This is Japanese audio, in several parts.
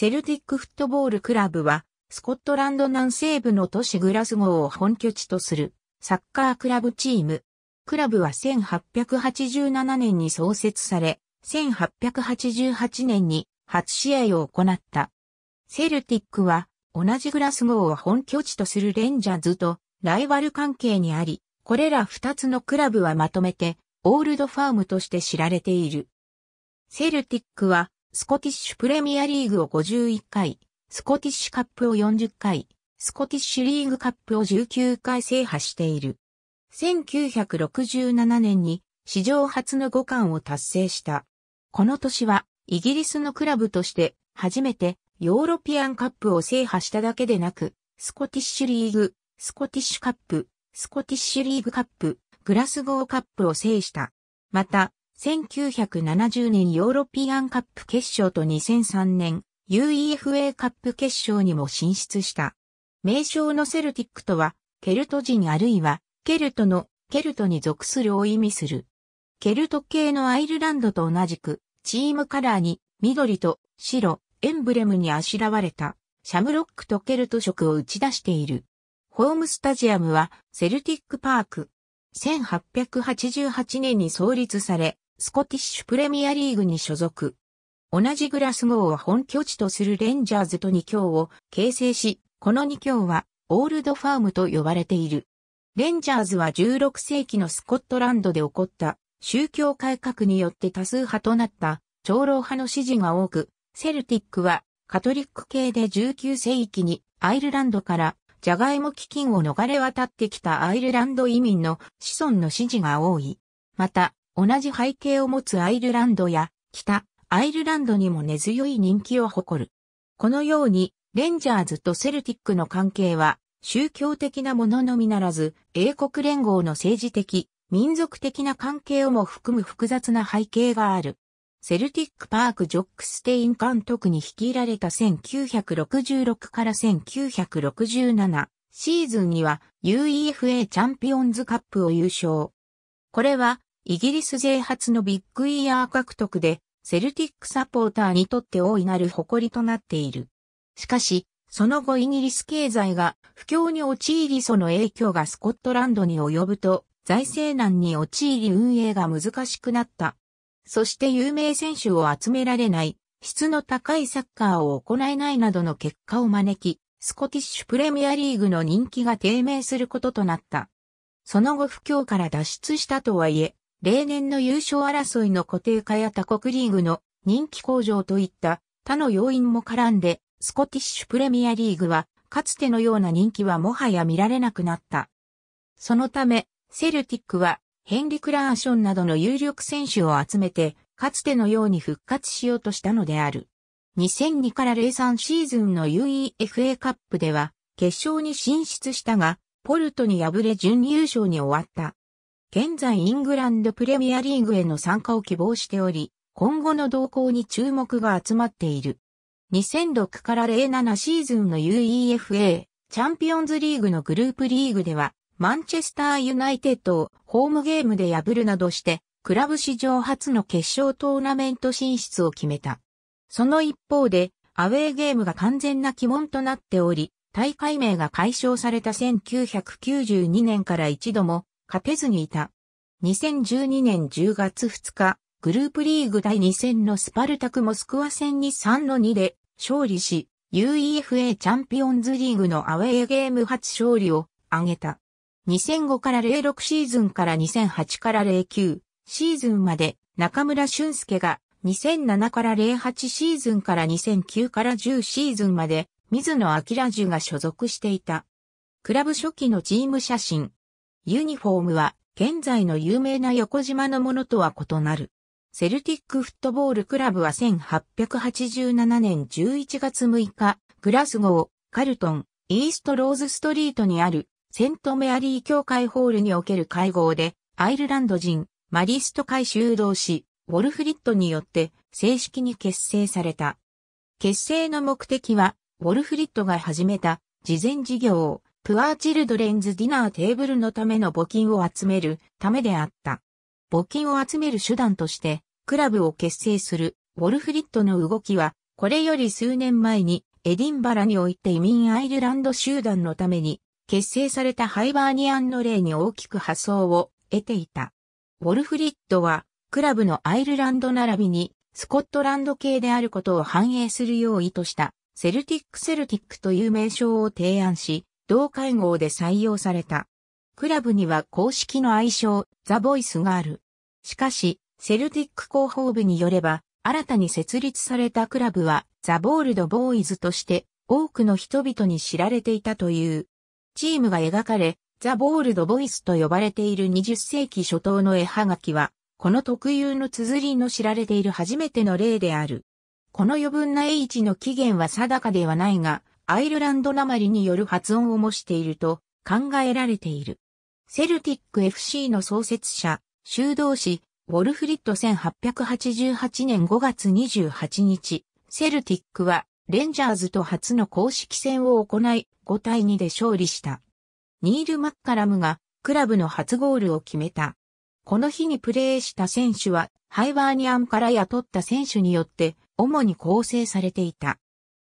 セルティックフットボールクラブは、スコットランド南西部の都市グラスゴーを本拠地とするサッカークラブチーム。クラブは1887年に創設され、1888年に初試合を行った。セルティックは同じグラスゴーを本拠地とするレンジャーズとライバル関係にあり、これら2つのクラブはまとめてオールドファームとして知られている。セルティックはスコティッシュプレミアリーグを51回、スコティッシュカップを40回、スコティッシュリーグカップを19回制覇している。1967年に史上初の5冠を達成した。この年はイギリスのクラブとして初めてヨーロピアンカップを制覇しただけでなく、スコティッシュリーグ、スコティッシュカップ、スコティッシュリーグカップ、グラスゴーカップを制した。また、1970年ヨーロピアンカップ決勝と2003年 UEFA カップ決勝にも進出した。名称のセルティックとは、ケルト人あるいは、ケルトの、ケルトに属するを意味する。ケルト系のアイルランドと同じく、チームカラーに、緑と白、エンブレムにあしらわれた、シャムロックとケルト色を打ち出している。ホームスタジアムは、セルティックパーク。1888年に創立され、スコティッシュプレミアリーグに所属。同じグラスゴーを本拠地とするレンジャーズと2強を形成し、この2強はオールドファームと呼ばれている。レンジャーズは16世紀のスコットランドで起こった宗教改革によって多数派となった長老派の支持が多く、セルティックはカトリック系で19世紀にアイルランドからジャガイモ基金を逃れ渡ってきたアイルランド移民の子孫の支持が多い。また、同じ背景を持つアイルランドや北アイルランドにも根強い人気を誇る。このようにレンジャーズとセルティックの関係は宗教的なもののみならず英国連合の政治的、民族的な関係をも含む複雑な背景がある。セルティックパーク・ジョックステイン監督に率いられた1966から1967シーズンには UEFA チャンピオンズカップを優勝。これはイギリス勢初のビッグイヤー獲得で、セルティックサポーターにとって大いなる誇りとなっている。しかし、その後イギリス経済が不況に陥りその影響がスコットランドに及ぶと、財政難に陥り運営が難しくなった。そして有名選手を集められない、質の高いサッカーを行えないなどの結果を招き、スコティッシュプレミアリーグの人気が低迷することとなった。その後不況から脱出したとはいえ、例年の優勝争いの固定化や他国リーグの人気向上といった他の要因も絡んで、スコティッシュプレミアリーグは、かつてのような人気はもはや見られなくなった。そのため、セルティックは、ヘンリク・ラーションなどの有力選手を集めて、かつてのように復活しようとしたのである。2002から03シーズンの UEFA カップでは、決勝に進出したが、ポルトに敗れ準優勝に終わった。現在イングランドプレミアリーグへの参加を希望しており、今後の動向に注目が集まっている。2006から07シーズンの UEFA チャンピオンズリーグのグループリーグでは、マンチェスターユナイテッドをホームゲームで破るなどして、クラブ史上初の決勝トーナメント進出を決めた。その一方で、アウェーゲームが完全な鬼門となっており、大会名が解消された1992年から一度も勝てずにいた。2012年10月2日、グループリーグ第2戦のスパルタクモスクワ戦に3の2で勝利し、UEFA チャンピオンズリーグのアウェーゲーム初勝利を挙げた。2005から06シーズンから2008から09シーズンまで中村俊介が2007から08シーズンから2009から10シーズンまで水野明樹が所属していた。クラブ初期のチーム写真、ユニフォームは現在の有名な横島のものとは異なる。セルティックフットボールクラブは1887年11月6日、グラスゴー、カルトン、イーストローズストリートにあるセントメアリー教会ホールにおける会合で、アイルランド人、マリスト会修道士、ウォルフリットによって正式に結成された。結成の目的は、ウォルフリットが始めた慈善事業、プアーチルドレンズディナーテーブルのための募金を集めるためであった。募金を集める手段として、クラブを結成するウォルフリッドの動きは、これより数年前にエディンバラにおいて移民アイルランド集団のために結成されたハイバーニアンの例に大きく発想を得ていた。ウォルフリッドは、クラブのアイルランド並びに、スコットランド系であることを反映するよう意図した、セルティック・セルティックという名称を提案し、同会合で採用された。クラブには公式の愛称、ザ・ボイスがある。しかし、セルティック広報部によれば、新たに設立されたクラブは、ザ・ボールド・ボーイズとして、多くの人々に知られていたという。チームが描かれ、ザ・ボールド・ボイスと呼ばれている20世紀初頭の絵はがきは、この特有の綴りの知られている初めての例である。この余分な H の起源は定かではないが、アイルランド鉛による発音を模していると考えられている。セルティック FC の創設者、修道士、ウォルフリッド1888年5月28日、セルティックはレンジャーズと初の公式戦を行い、5対2で勝利した。ニール・マッカラムがクラブの初ゴールを決めた。この日にプレーした選手は、ハイバーニアンから雇った選手によって、主に構成されていた。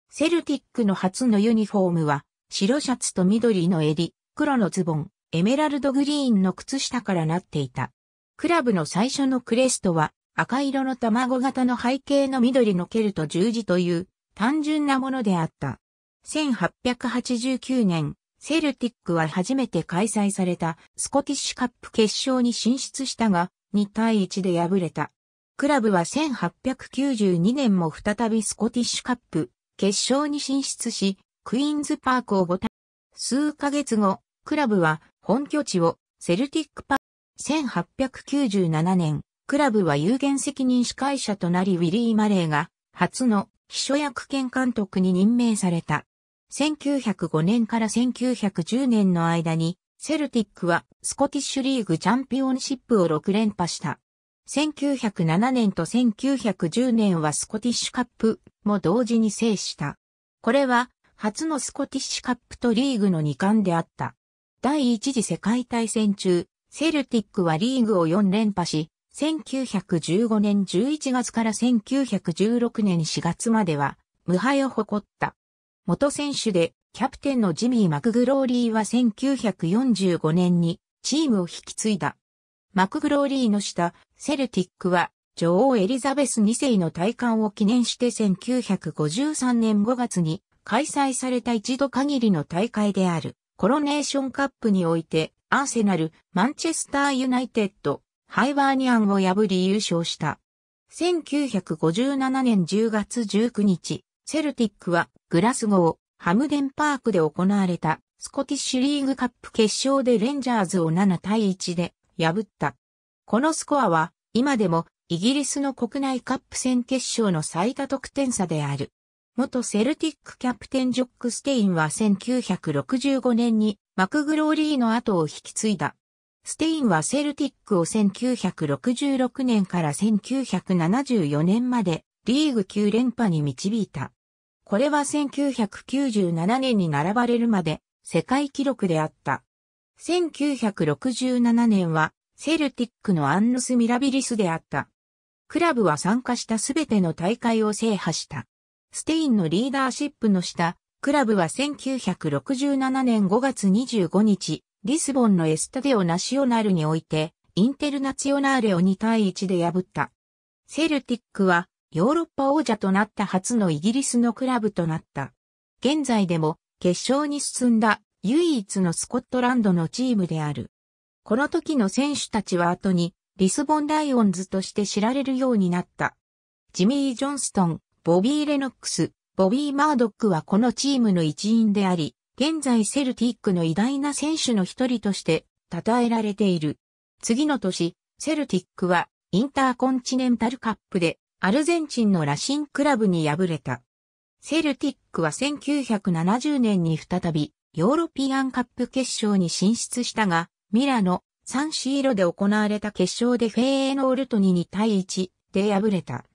セルティックの初のユニフォームは、白シャツと緑の襟、黒のズボン、エメラルドグリーンの靴下からなっていた。クラブの最初のクレストは、赤色の卵型の背景の緑のケルト十字という単純なものであった。1889年、セルティックは初めて開催されたスコティッシュカップ決勝に進出したが、2対1で敗れた。クラブは1892年も再びスコティッシュカップ決勝に進出し、クイーンズパークをボタン。数ヶ月後、クラブは本拠地をセルティックパーク。1897年、クラブは有限責任司会者となりウィリー・マレーが初の秘書役兼監督に任命された。1905年から1910年の間に、セルティックはスコティッシュリーグチャンピオンシップを6連覇した。1907年と1910年はスコティッシュカップも同時に制した。これは初のスコティッシュカップとリーグの2冠であった。第一次世界大戦中、セルティックはリーグを4連覇し、1915年11月から1916年4月までは無敗を誇った。元選手でキャプテンのジミー・マクグローリーは1945年にチームを引き継いだ。マクグローリーの下、セルティックは、女王エリザベス2世の戴冠を記念して1953年5月に開催された一度限りの大会である、コロネーションカップにおいて、アーセナル、マンチェスターユナイテッド、ハイバーニアンを破り優勝した。1957年10月19日、セルティックはグラスゴー、ハムデンパークで行われたスコティッシュリーグカップ決勝でレンジャーズを7対1で破った。このスコアは、今でも、イギリスの国内カップ戦決勝の最多得点差である。元セルティックキャプテンジョック・ステインは1965年にマクグローリーの後を引き継いだ。ステインはセルティックを1966年から1974年までリーグ9連覇に導いた。これは1997年に並ばれるまで世界記録であった。1967年はセルティックのアンヌス・ミラビリスであった。クラブは参加したすべての大会を制覇した。ステインのリーダーシップの下、クラブは1967年5月25日、リスボンのエスタデオ・ナシオナルにおいて、インテルナチオナーレを2対1で破った。セルティックはヨーロッパ王者となった初のイギリスのクラブとなった。現在でも決勝に進んだ唯一のスコットランドのチームである。この時の選手たちは後にリスボンライオンズとして知られるようになった。ジミー・ジョンストン、ボビー・レノックス、ボビー・マードックはこのチームの一員であり、現在セルティックの偉大な選手の一人として称えられている。次の年、セルティックはインターコンチネンタルカップでアルゼンチンのラシンクラブに敗れた。セルティックは1970年に再びヨーロピアンカップ決勝に進出したが、ミラノ、サンシーロで行われた決勝でフェーノールトに2対1で敗れた。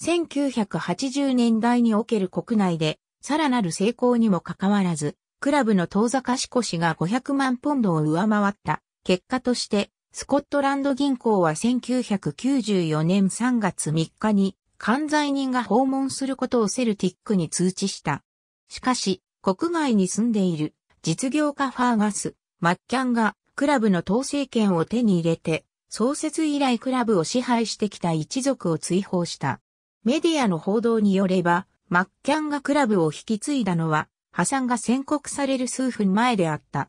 1980年代における国内で、さらなる成功にもかかわらず、クラブの遠ざかし腰が500万ポンドを上回った。結果として、スコットランド銀行は1994年3月3日に、関西人が訪問することをセルティックに通知した。しかし、国外に住んでいる実業家ファーガス、マッキャンがクラブの統制権を手に入れて、創設以来クラブを支配してきた一族を追放した。メディアの報道によれば、マッキャンがクラブを引き継いだのは、破産が宣告される数分前であった。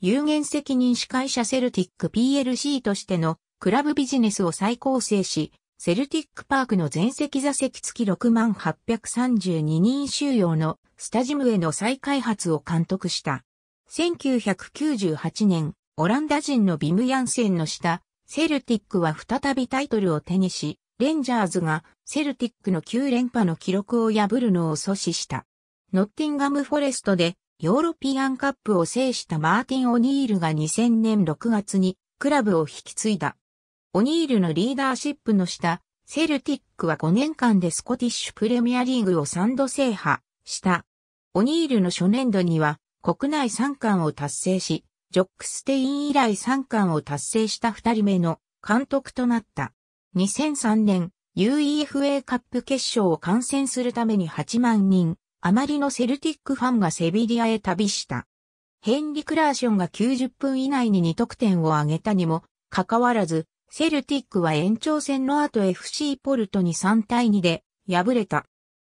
有限責任司会者セルティック PLC としてのクラブビジネスを再構成し、セルティックパークの全席座席付き6万832人収容のスタジムへの再開発を監督した。1998年、オランダ人のビム・ヤンセンの下、セルティックは再びタイトルを手にし、レンジャーズがセルティックの9連覇の記録を破るのを阻止した。ノッティンガム・フォレストでヨーロピアンカップを制したマーティン・オニールが2000年6月にクラブを引き継いだ。オニールのリーダーシップの下、セルティックは5年間でスコティッシュプレミアリーグを3度制覇した。オニールの初年度には国内3冠を達成し、ジョックステイン以来3冠を達成した2人目の監督となった。2003年、UEFA カップ決勝を観戦するために8万人、余りのセルティックファンがセビリアへ旅した。ヘンリ・クラーションが90分以内に2得点を挙げたにも、かかわらず、セルティックは延長戦の後 FC ポルトに3対2で敗れた。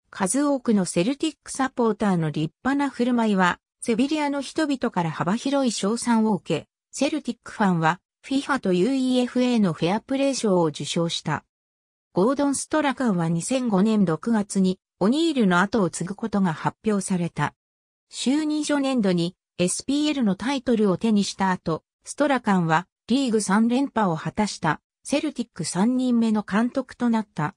数多くのセルティックサポーターの立派な振る舞いは、セビリアの人々から幅広い賞賛を受け、セルティックファンは FIFA と UEFA のフェアプレー賞を受賞した。ゴードン・ストラカンは2005年6月にオニールの後を継ぐことが発表された。就任初年度に SPL のタイトルを手にした後、ストラカンはリーグ3連覇を果たしたセルティック3人目の監督となった。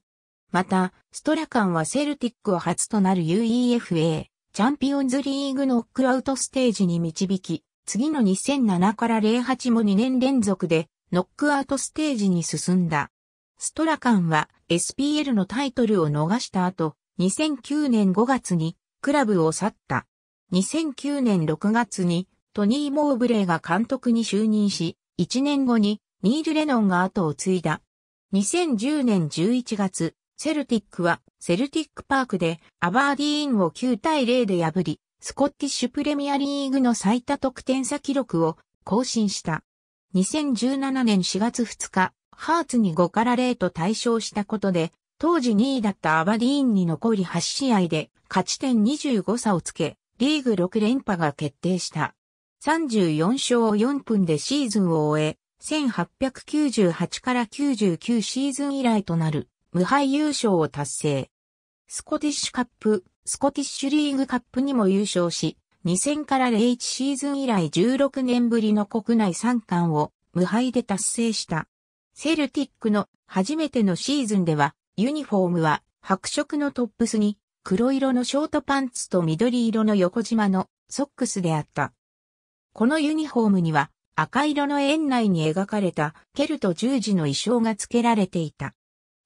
また、ストラカンはセルティックを初となる UEFA チャンピオンズリーグノックアウトステージに導き、次の2007から08も2年連続でノックアウトステージに進んだ。ストラカンは SPL のタイトルを逃した後、2009年5月にクラブを去った。2009年6月にトニー・モーブレイが監督に就任し、1年後にニール・レノンが後を継いだ。2010年11月、セルティックはセルティックパークでアバーディーンを9対0で破り、スコッティッシュプレミアリーグの最多得点差記録を更新した。2017年4月2日、ハーツに5から0と対象したことで、当時2位だったアバディーンに残り8試合で勝ち点25差をつけ、リーグ6連覇が決定した。34勝4分でシーズンを終え、1898から99シーズン以来となる無敗優勝を達成。スコティッシュカップ、スコティッシュリーグカップにも優勝し、2000から01シーズン以来16年ぶりの国内3冠を無敗で達成した。セルティックの初めてのシーズンでは、ユニフォームは白色のトップスに黒色のショートパンツと緑色の横縞のソックスであった。このユニフォームには赤色の園内に描かれたケルト十字の衣装が付けられていた。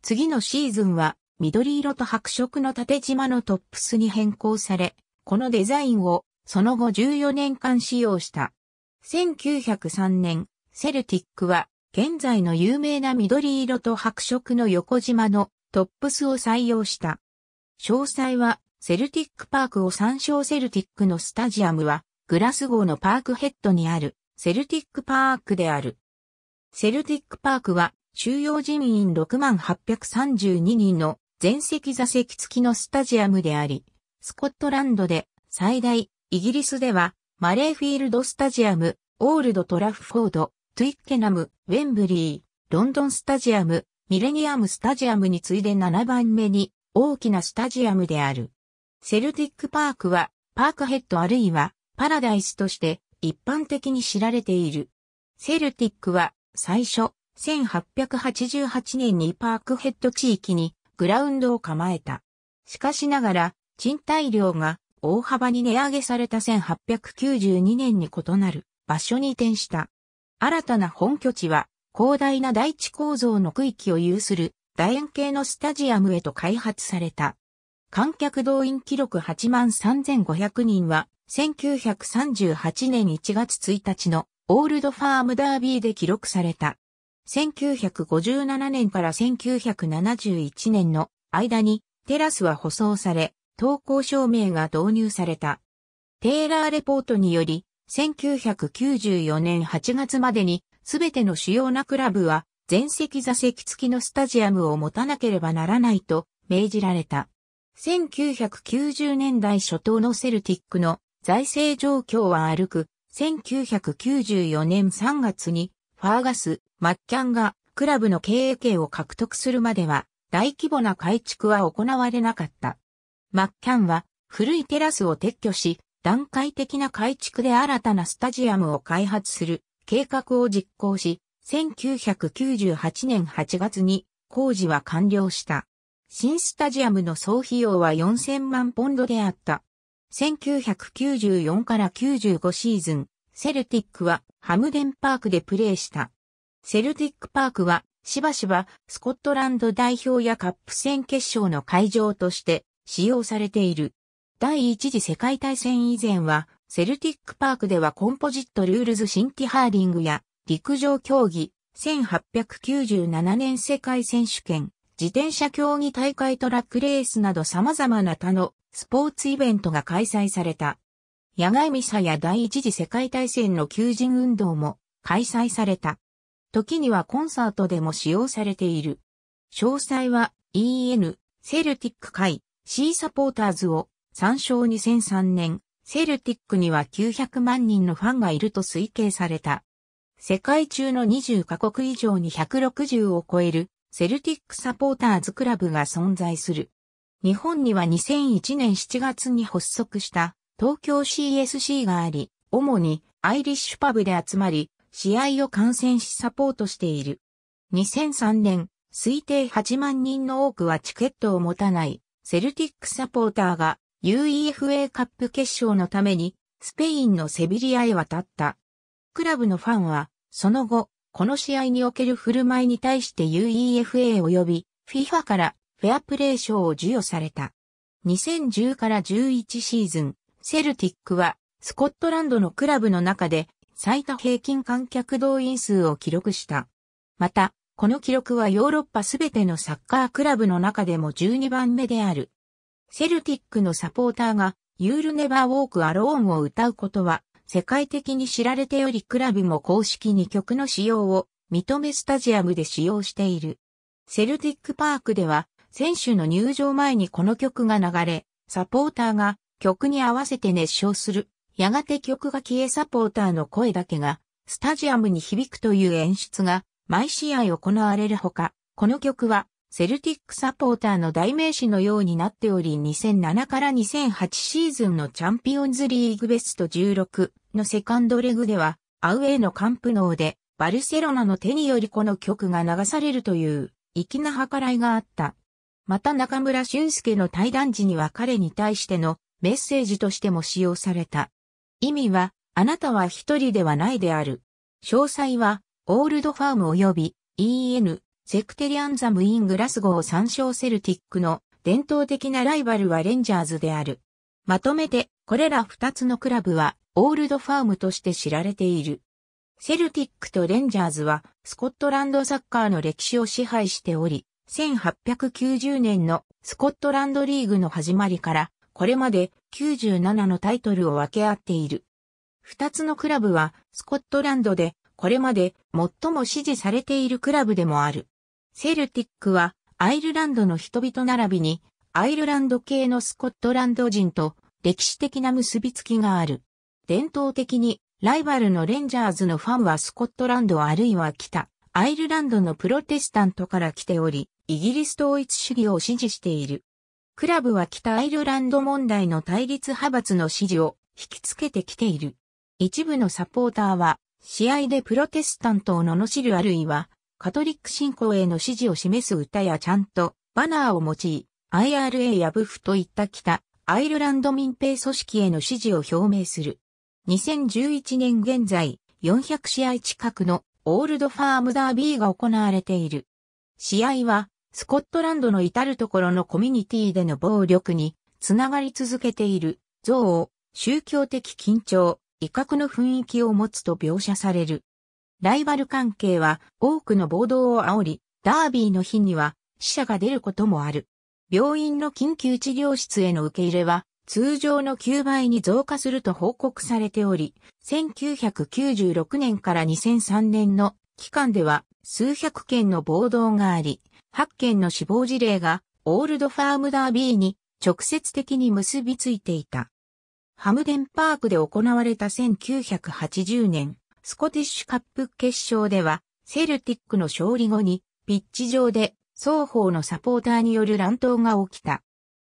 次のシーズンは緑色と白色の縦縞のトップスに変更され、このデザインをその後14年間使用した。1903年、セルティックは現在の有名な緑色と白色の横縞のトップスを採用した。詳細はセルティックパークを参照セルティックのスタジアムはグラスゴーのパークヘッドにあるセルティックパークである。セルティックパークは収容人員6832人の全席座席付きのスタジアムであり、スコットランドで最大、イギリスではマレーフィールドスタジアム、オールドトラフフォード、トゥイッケナム、ウェンブリー、ロンドンスタジアム、ミレニアムスタジアムに次いで7番目に大きなスタジアムである。セルティックパークはパークヘッドあるいはパラダイスとして一般的に知られている。セルティックは最初1888年にパークヘッド地域にグラウンドを構えた。しかしながら賃貸料が大幅に値上げされた1892年に異なる場所に移転した。新たな本拠地は広大な大地構造の区域を有する楕円形のスタジアムへと開発された。観客動員記録8万3500人は1938年1月1日のオールドファームダービーで記録された。1957年から1971年の間にテラスは舗装され、投稿証明が導入された。テーラーレポートにより、1994年8月までにすべての主要なクラブは全席座席付きのスタジアムを持たなければならないと命じられた。1990年代初頭のセルティックの財政状況は歩く、1994年3月に、ファーガス、マッキャンが、クラブの経営権を獲得するまでは、大規模な改築は行われなかった。マッキャンは、古いテラスを撤去し、段階的な改築で新たなスタジアムを開発する計画を実行し、1998年8月に工事は完了した。新スタジアムの総費用は4000万ポンドであった。1994から95シーズン、セルティックはハムデンパークでプレーした。セルティックパークはしばしばスコットランド代表やカップ戦決勝の会場として使用されている。第一次世界大戦以前はセルティックパークではコンポジットルールズ新規ハーリングや陸上競技1897年世界選手権自転車競技大会トラックレースなど様々な他のスポーツイベントが開催された。野外ミサや第一次世界大戦の求人運動も開催された。時にはコンサートでも使用されている。詳細は EN セルティック会 C サポーターズを参照2003年セルティックには900万人のファンがいると推計された。世界中の20カ国以上に160を超えるセルティックサポーターズクラブが存在する。日本には2001年7月に発足した東京 CSC があり、主にアイリッシュパブで集まり、試合を観戦しサポートしている。2003年、推定8万人の多くはチケットを持たないセルティックサポーターが UEFA カップ決勝のためにスペインのセビリアへ渡った。クラブのファンはその後この試合における振る舞いに対して UEFA 及び FIFA からフェアプレー賞を授与された。2010から11シーズン、セルティックはスコットランドのクラブの中で最多平均観客動員数を記録した。また、この記録はヨーロッパすべてのサッカークラブの中でも12番目である。セルティックのサポーターが、ユールネバーウォークアローンを歌うことは、世界的に知られておりクラブも公式に曲の使用を認めスタジアムで使用している。セルティックパークでは選手の入場前にこの曲が流れ、サポーターが曲に合わせて熱唱する。やがて曲が消えサポーターの声だけがスタジアムに響くという演出が毎試合行われるほか、この曲はセルティックサポーターの代名詞のようになっており2007から2008シーズンのチャンピオンズリーグベスト16のセカンドレグではアウェイのカンプノーでバルセロナの手によりこの曲が流されるという粋な計らいがあった。また中村俊介の対談時には彼に対してのメッセージとしても使用された。意味は、あなたは一人ではないである。詳細は、オールドファーム及び EN セクテリアンザムイングラスゴー参照セルティックの伝統的なライバルはレンジャーズである。まとめて、これら2つのクラブは、オールドファームとして知られている。セルティックとレンジャーズは、スコットランドサッカーの歴史を支配しており、1890年のスコットランドリーグの始まりから、これまで97のタイトルを分け合っている。2つのクラブは、スコットランドで、これまで最も支持されているクラブでもある。セルティックはアイルランドの人々並びにアイルランド系のスコットランド人と歴史的な結びつきがある。伝統的にライバルのレンジャーズのファンはスコットランドあるいは北アイルランドのプロテスタントから来ており、イギリス統一主義を支持している。クラブは北アイルランド問題の対立派閥の支持を引きつけてきている。一部のサポーターは試合でプロテスタントを罵るあるいはカトリック信仰への支持を示す歌やちゃんとバナーを用い、IRA やブフといった北アイルランド民兵組織への支持を表明する。2011年現在、400試合近くのオールドファームダービーが行われている。試合は、スコットランドの至るところのコミュニティでの暴力につながり続けている、憎悪、宗教的緊張、威嚇の雰囲気を持つと描写される。ライバル関係は多くの暴動を煽り、ダービーの日には死者が出ることもある。病院の緊急治療室への受け入れは通常の9倍に増加すると報告されており、1996年から2003年の期間では数百件の暴動があり、8件の死亡事例がオールドファームダービーに直接的に結びついていた。ハムデンパークで行われた1980年スコティッシュカップ決勝では、セルティックの勝利後に、ピッチ上で双方のサポーターによる乱闘が起きた。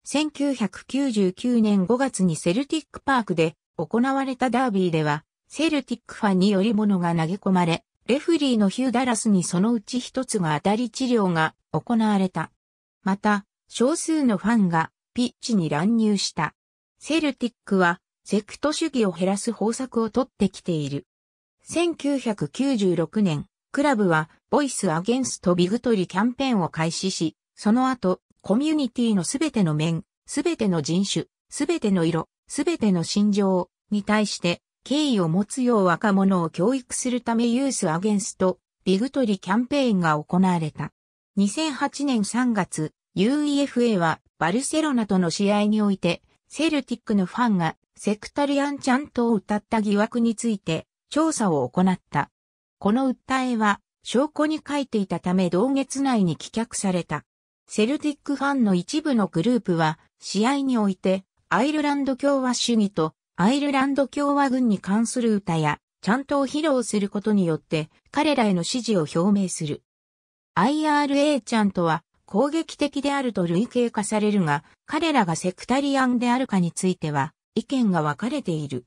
1999年5月にセルティックパークで行われたダービーでは、セルティックファンにより物が投げ込まれ、レフリーのヒューダラスにそのうち一つが当たり治療が行われた。また、少数のファンがピッチに乱入した。セルティックはセクト主義を減らす方策をとってきている。1996年、クラブは、ボイス・アゲンスト・ビグトリキャンペーンを開始し、その後、コミュニティのすべての面、すべての人種、すべての色、すべての心情に対して敬意を持つよう若者を教育するためユース・アゲンスト・ビグトリキャンペーンが行われた。2008年3月、UEFA はバルセロナとの試合において、セルティックのファンがセクタリアンチャントを歌った疑惑について、調査を行った。この訴えは、証拠に書いていたため同月内に棄却された。セルティックファンの一部のグループは、試合において、アイルランド共和主義と、アイルランド共和軍に関する歌や、ちゃんとを披露することによって、彼らへの支持を表明する。IRA ちゃんとは、攻撃的であると類型化されるが、彼らがセクタリアンであるかについては、意見が分かれている。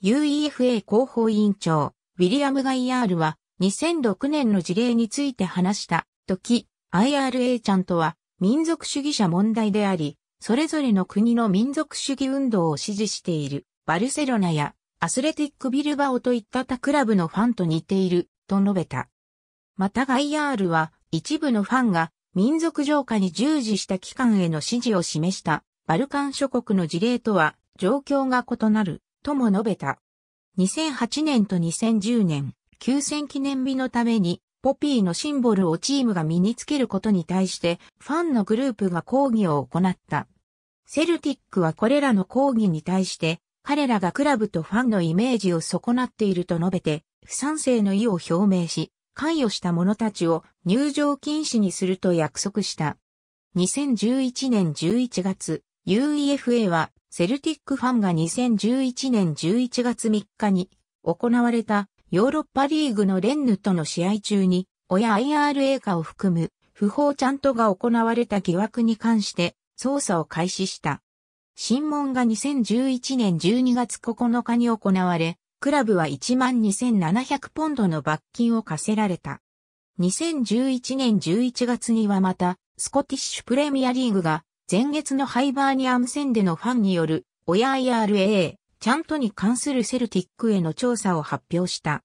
UEFA 広報委員長、ウィリアム・ガイヤールは2006年の事例について話した時、IRA ちゃんとは民族主義者問題であり、それぞれの国の民族主義運動を支持しているバルセロナやアスレティックビルバオといった他クラブのファンと似ていると述べた。またガイヤールは一部のファンが民族浄化に従事した機関への支持を示したバルカン諸国の事例とは状況が異なるとも述べた。2008年と2010年、休戦記念日のために、ポピーのシンボルをチームが身につけることに対して、ファンのグループが抗議を行った。セルティックはこれらの抗議に対して、彼らがクラブとファンのイメージを損なっていると述べて、不賛成の意を表明し、関与した者たちを入場禁止にすると約束した。2011年11月、UEFA はセルティックファンが2011年11月3日に行われたヨーロッパリーグのレンヌとの試合中に親 IRA 化を含む不法ちゃんとが行われた疑惑に関して捜査を開始した。審問が2011年12月9日に行われ、クラブは12,700ポンドの罰金を課せられた。2011年11月にはまた、スコティッシュプレミアリーグが前月のハイバーニアム戦でのファンによる、親 IRA、ちゃんとに関するセルティックへの調査を発表した。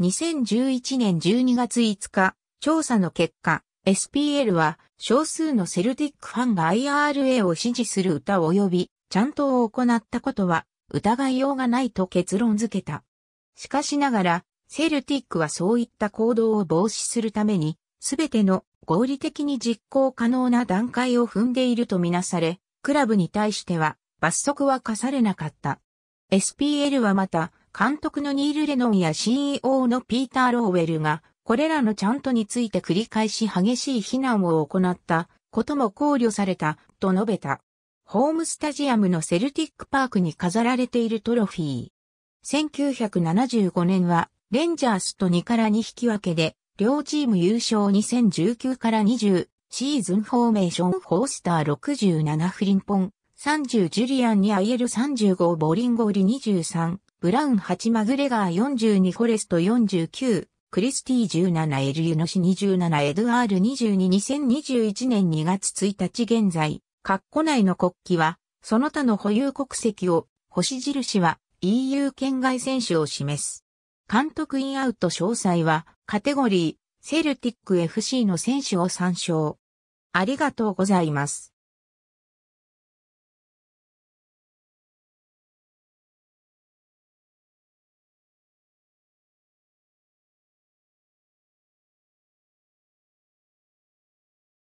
2011年12月5日、調査の結果、SPL は少数のセルティックファンが IRA を支持する歌及び、ちゃんとを行ったことは疑いようがないと結論付けた。しかしながら、セルティックはそういった行動を防止するために、すべての合理的に実行可能な段階を踏んでいるとみなされ、クラブに対しては罰則は課されなかった。SPL はまた、監督のニール・レノンや CEO のピーター・ローウェルが、これらのちゃんとについて繰り返し激しい非難を行ったことも考慮されたと述べた。ホームスタジアムのセルティックパークに飾られているトロフィー。1975年はレンジャースと2から2引き分けで両チーム優勝2019から20シーズンフォーメーションホースター67フリンポン30ジュリアンに IL35 ボリンゴーリ23ブラウン8マグレガー42フォレスト49クリスティ17エルユノシ27エドアール222021年2月1日現在カッコ内の国旗はその他の保有国籍を星印は EU 圏外選手を示す。監督インアウト詳細は、カテゴリー、セルティック FC の選手を参照。ありがとうございます。